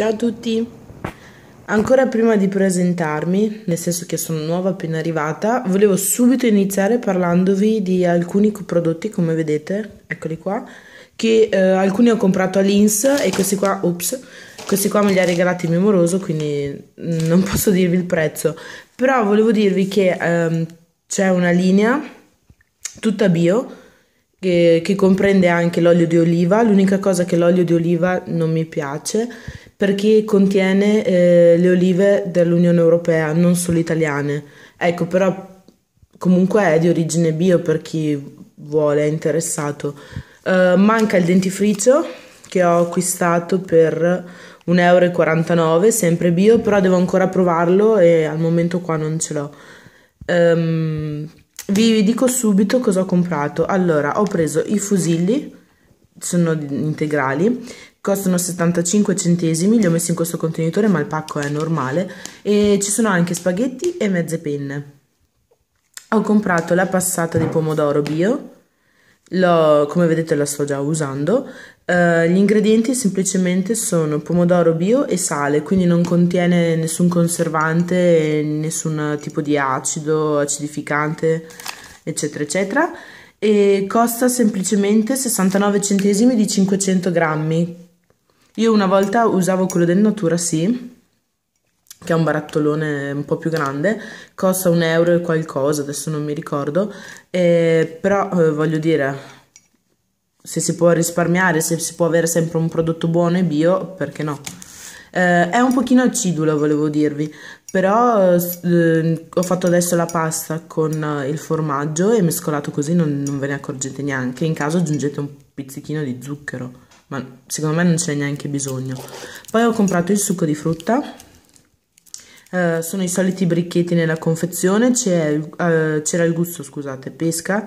Ciao a tutti! Ancora prima di presentarmi, nel senso che sono nuova appena arrivata, volevo subito iniziare parlandovi di alcuni prodotti, come vedete, eccoli qua, che eh, alcuni ho comprato all'Ins e questi qua, ops, questi qua me li ha regalati il mio moroso, quindi non posso dirvi il prezzo, però volevo dirvi che ehm, c'è una linea tutta bio, che, che, comprende anche l'olio di oliva. L'unica cosa che l'olio di oliva non mi piace perché contiene eh, le olive dell'Unione Europea, non solo italiane. Ecco, però comunque è di origine bio per chi vuole, è interessato. Uh, manca il dentifricio che ho acquistato per 1,49 euro, sempre bio, però devo ancora provarlo e al momento qua non ce l'ho. Um, vi dico subito cosa ho comprato. Allora, ho preso i fusilli sono integrali, costano 75 centesimi, li ho messi in questo contenitore ma il pacco è normale e ci sono anche spaghetti e mezze penne. Ho comprato la passata di pomodoro bio, come vedete la sto già usando, uh, gli ingredienti semplicemente sono pomodoro bio e sale, quindi non contiene nessun conservante, nessun tipo di acido, acidificante, eccetera eccetera e costa semplicemente 69 centesimi di 500 grammi. Io una volta usavo quello del Natura Sì, che è un barattolone un po' più grande, costa un euro e qualcosa, adesso non mi ricordo, eh, però eh, voglio dire, se si può risparmiare, se si può avere sempre un prodotto buono e bio, perché no? eh, è un pochino acidula, volevo dirvi però eh, eh, ho fatto adesso la pasta con eh, il formaggio e mescolato così non, non ve ne accorgete neanche in caso aggiungete un pizzichino di zucchero ma secondo me non c'è neanche bisogno poi ho comprato il succo di frutta Uh, sono i soliti bricchetti nella confezione, c'era uh, il gusto, scusate, pesca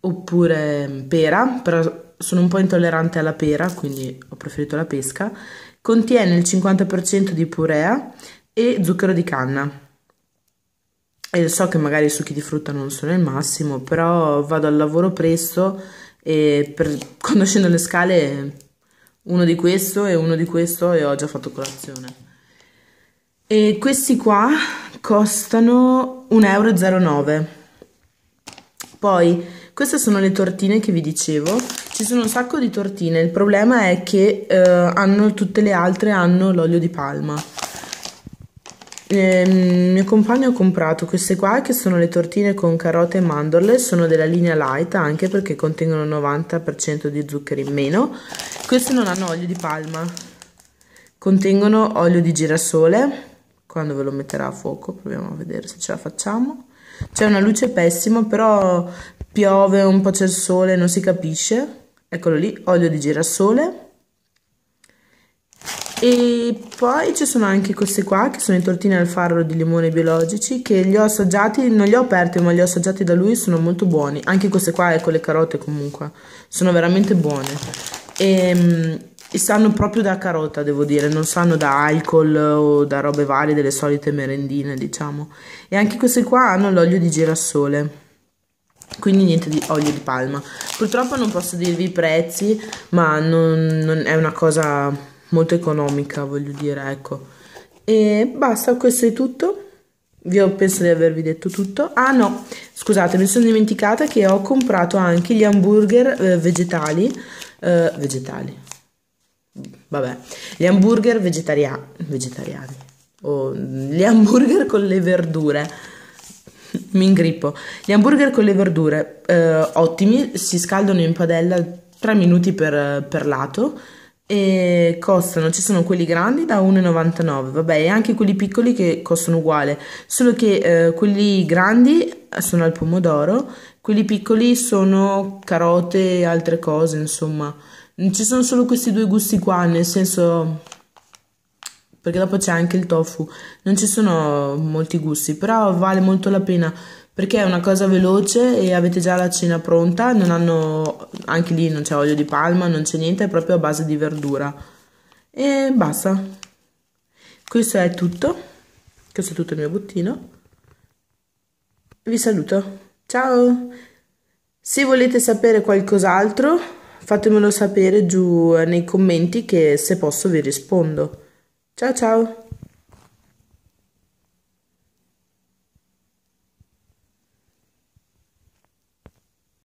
oppure mm, pera, però sono un po' intollerante alla pera, quindi ho preferito la pesca Contiene il 50% di purea e zucchero di canna. E so che magari i succhi di frutta non sono il massimo, però vado al lavoro presto e per, quando scendo le scale uno di questo e uno di questo e ho già fatto colazione. E questi qua costano 1,09 euro. Poi queste sono le tortine che vi dicevo ci sono un sacco di tortine, il problema è che eh, hanno, tutte le altre hanno l'olio di palma. Eh, mio compagno ha comprato queste qua che sono le tortine con carote e mandorle, sono della linea light anche perché contengono 90% di zuccheri in meno. Queste non hanno olio di palma, contengono olio di girasole, quando ve lo metterà a fuoco proviamo a vedere se ce la facciamo. C'è una luce pessima, però piove, un po' c'è il sole, non si capisce eccolo lì olio di girasole e poi ci sono anche queste qua che sono i tortini al farro di limone biologici che li ho assaggiati, non li ho aperti ma li ho assaggiati da lui, sono molto buoni. Anche queste qua, ecco le carote comunque, sono veramente buone. E, ehm, e sanno proprio da carota devo dire, non sanno da alcol o da robe varie, delle solite merendine diciamo. E anche queste qua hanno l'olio di girasole quindi niente di olio di palma purtroppo non posso dirvi i prezzi ma non, non è una cosa molto economica voglio dire ecco e basta questo è tutto vi penso di avervi detto tutto ah no scusate mi sono dimenticata che ho comprato anche gli hamburger eh, vegetali eh, vegetali vabbè gli hamburger vegetaria vegetariani o gli hamburger con le verdure mi ingrippo. Gli hamburger con le verdure, eh, ottimi, si scaldano in padella 3 minuti per, per lato e costano, ci sono quelli grandi da 1,99, vabbè, e anche quelli piccoli che costano uguale, solo che eh, quelli grandi sono al pomodoro, quelli piccoli sono carote e altre cose, insomma. Ci sono solo questi due gusti qua, nel senso perché dopo c'è anche il tofu. Non ci sono molti gusti, però vale molto la pena perché è una cosa veloce e avete già la cena pronta, hanno, anche lì non c'è olio di palma, non c'è niente, è proprio a base di verdura. E basta. Questo è tutto. Questo è tutto il mio bottino. Vi saluto. Ciao. Se volete sapere qualcos'altro, fatemelo sapere giù nei commenti che se posso vi rispondo. 再见。